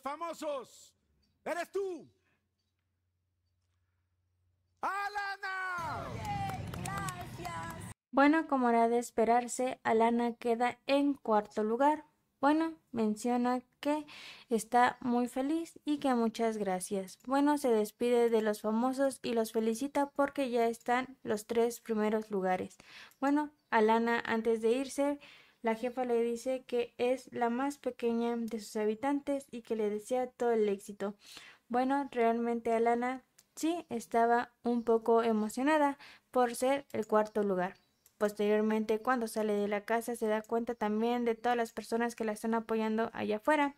famosos. Eres tú. Alana. Bueno, como era de esperarse, Alana queda en cuarto lugar. Bueno, menciona que está muy feliz y que muchas gracias. Bueno, se despide de los famosos y los felicita porque ya están los tres primeros lugares. Bueno, Alana antes de irse la jefa le dice que es la más pequeña de sus habitantes y que le desea todo el éxito. Bueno, realmente Alana sí estaba un poco emocionada por ser el cuarto lugar. Posteriormente, cuando sale de la casa, se da cuenta también de todas las personas que la están apoyando allá afuera.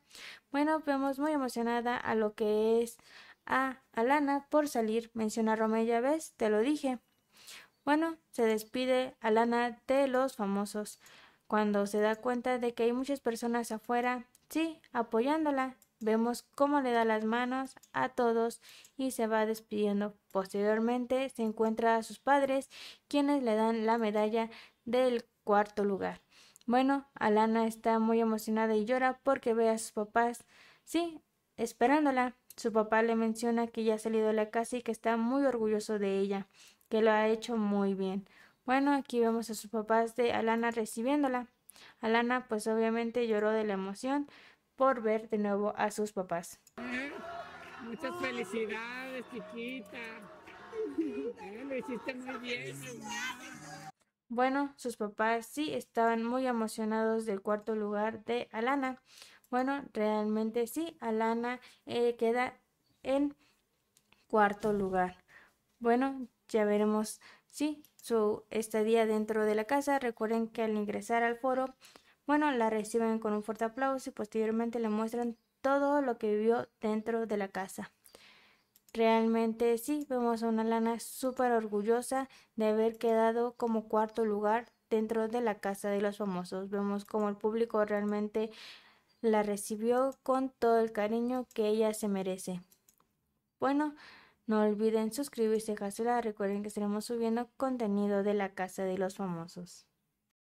Bueno, vemos muy emocionada a lo que es a Alana por salir. Menciona a Romeo, ves, te lo dije. Bueno, se despide Alana de los famosos cuando se da cuenta de que hay muchas personas afuera, sí, apoyándola. Vemos cómo le da las manos a todos y se va despidiendo. Posteriormente se encuentra a sus padres, quienes le dan la medalla del cuarto lugar. Bueno, Alana está muy emocionada y llora porque ve a sus papás, sí, esperándola. Su papá le menciona que ya ha salido de la casa y que está muy orgulloso de ella, que lo ha hecho muy bien. Bueno, aquí vemos a sus papás de Alana recibiéndola. Alana pues obviamente lloró de la emoción por ver de nuevo a sus papás. Muchas felicidades, chiquita. Lo hiciste muy bien. Bueno, sus papás sí estaban muy emocionados del cuarto lugar de Alana. Bueno, realmente sí, Alana eh, queda en cuarto lugar. Bueno, ya veremos si sí, su estadía dentro de la casa. Recuerden que al ingresar al foro, bueno, la reciben con un fuerte aplauso y posteriormente le muestran todo lo que vivió dentro de la casa. Realmente sí, vemos a una lana súper orgullosa de haber quedado como cuarto lugar dentro de la casa de los famosos. Vemos como el público realmente la recibió con todo el cariño que ella se merece. Bueno, no olviden suscribirse a Recuerden que estaremos subiendo contenido de la Casa de los Famosos.